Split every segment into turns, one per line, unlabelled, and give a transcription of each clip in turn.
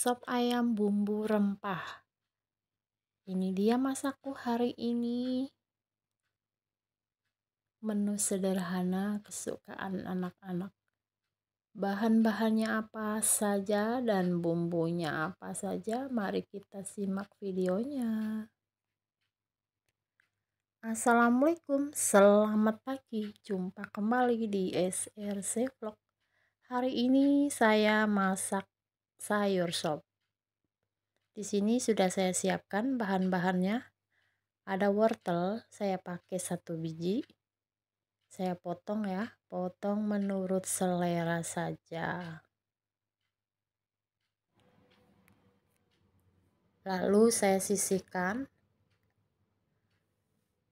sop ayam bumbu rempah. Ini dia masakku hari ini. Menu sederhana kesukaan anak-anak. Bahan-bahannya apa saja dan bumbunya apa saja, mari kita simak videonya. Assalamualaikum, selamat pagi. Jumpa kembali di SRC Vlog. Hari ini saya masak sayur sop. Di sini sudah saya siapkan bahan-bahannya. Ada wortel, saya pakai satu biji. Saya potong ya, potong menurut selera saja. Lalu saya sisihkan.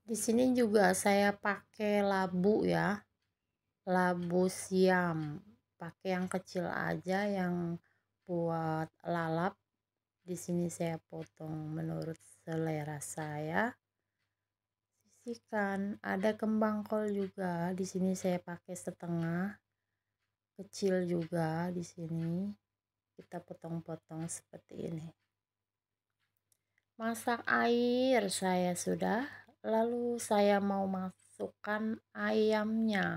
Di sini juga saya pakai labu ya. Labu siam. Pakai yang kecil aja yang buat lalap di sini saya potong menurut selera saya sisihkan ada kembang kol juga di sini saya pakai setengah kecil juga di sini kita potong-potong seperti ini masak air saya sudah lalu saya mau masukkan ayamnya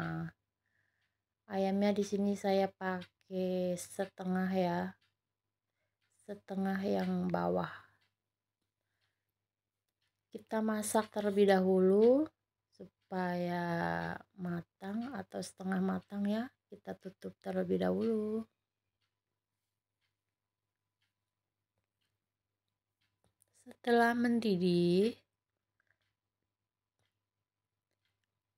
ayamnya di sini saya pakai setengah ya setengah yang bawah kita masak terlebih dahulu supaya matang atau setengah matang ya kita tutup terlebih dahulu setelah mendidih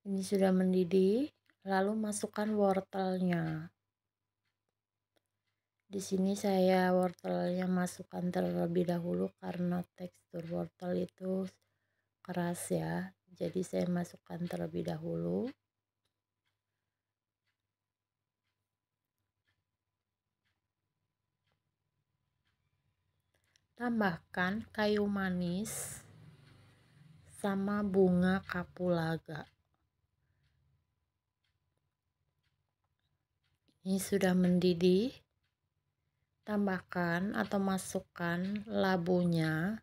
ini sudah mendidih lalu masukkan wortelnya di sini saya wortelnya masukkan terlebih dahulu karena tekstur wortel itu keras ya. Jadi saya masukkan terlebih dahulu. Tambahkan kayu manis sama bunga kapulaga. Ini sudah mendidih tambahkan atau masukkan labunya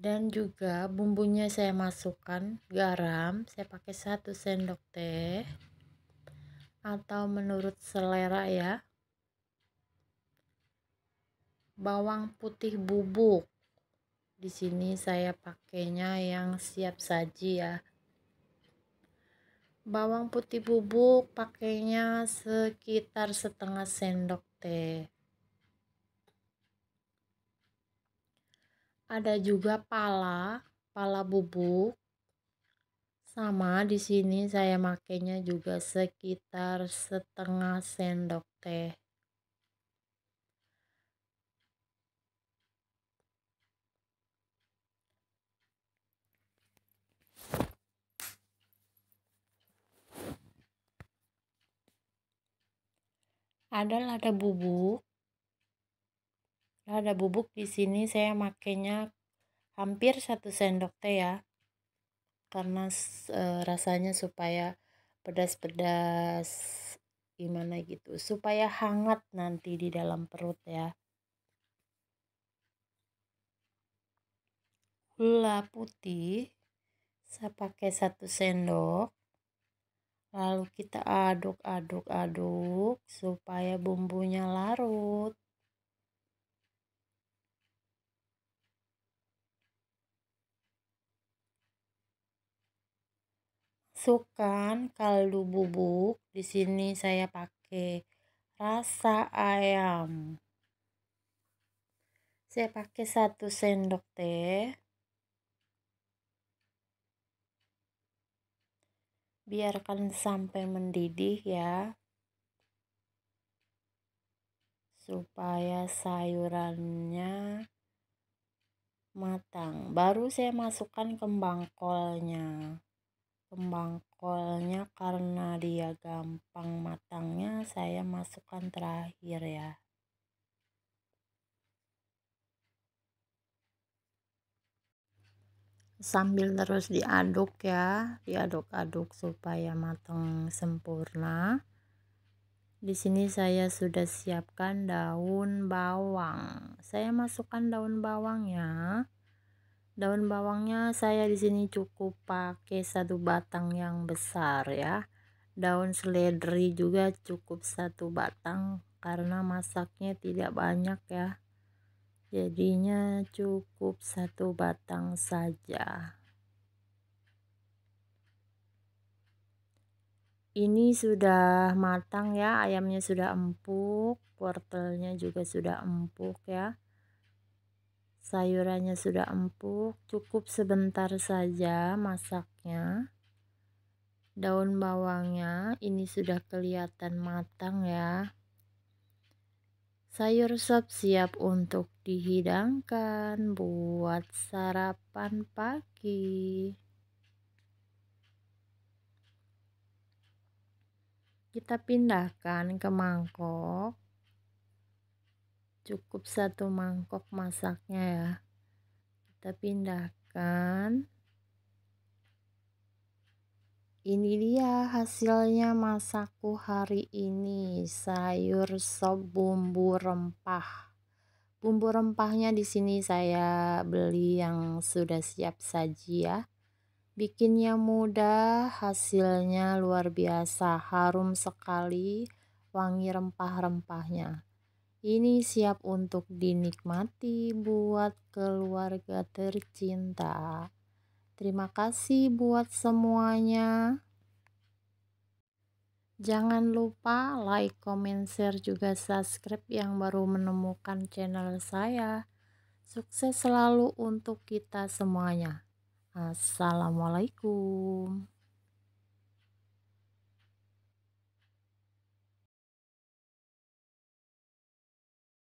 dan juga bumbunya saya masukkan garam saya pakai satu sendok teh atau menurut selera ya bawang putih bubuk di sini saya pakainya yang siap saji ya bawang putih bubuk pakainya sekitar setengah sendok teh ada juga pala pala bubuk sama di sini saya makainya juga sekitar setengah sendok teh ada lada bubuk lada bubuk di sini saya makainya hampir satu sendok teh ya karena e, rasanya supaya pedas-pedas gimana gitu supaya hangat nanti di dalam perut ya gula putih saya pakai satu sendok Lalu kita aduk-aduk-aduk supaya bumbunya larut. masukkan kaldu bubuk. Di sini saya pakai rasa ayam. Saya pakai satu sendok teh. biarkan sampai mendidih ya supaya sayurannya matang baru saya masukkan kembang kolnya kembang kolnya karena dia gampang matangnya saya masukkan terakhir ya sambil terus diaduk ya diaduk-aduk supaya matang sempurna di sini saya sudah siapkan daun bawang saya masukkan daun bawangnya daun bawangnya saya di sini cukup pakai satu batang yang besar ya daun seledri juga cukup satu batang karena masaknya tidak banyak ya jadinya cukup satu batang saja ini sudah matang ya ayamnya sudah empuk wortelnya juga sudah empuk ya sayurannya sudah empuk cukup sebentar saja masaknya daun bawangnya ini sudah kelihatan matang ya Sayur sop siap untuk dihidangkan buat sarapan pagi. Kita pindahkan ke mangkok. Cukup satu mangkok masaknya ya. Kita pindahkan. Ini dia hasilnya masakku hari ini, sayur sop bumbu rempah. Bumbu rempahnya di sini saya beli yang sudah siap saji ya. Bikinnya mudah, hasilnya luar biasa, harum sekali wangi rempah-rempahnya. Ini siap untuk dinikmati buat keluarga tercinta. Terima kasih buat semuanya. Jangan lupa like, comment, share, juga subscribe yang baru menemukan channel saya. Sukses selalu untuk kita semuanya. Assalamualaikum.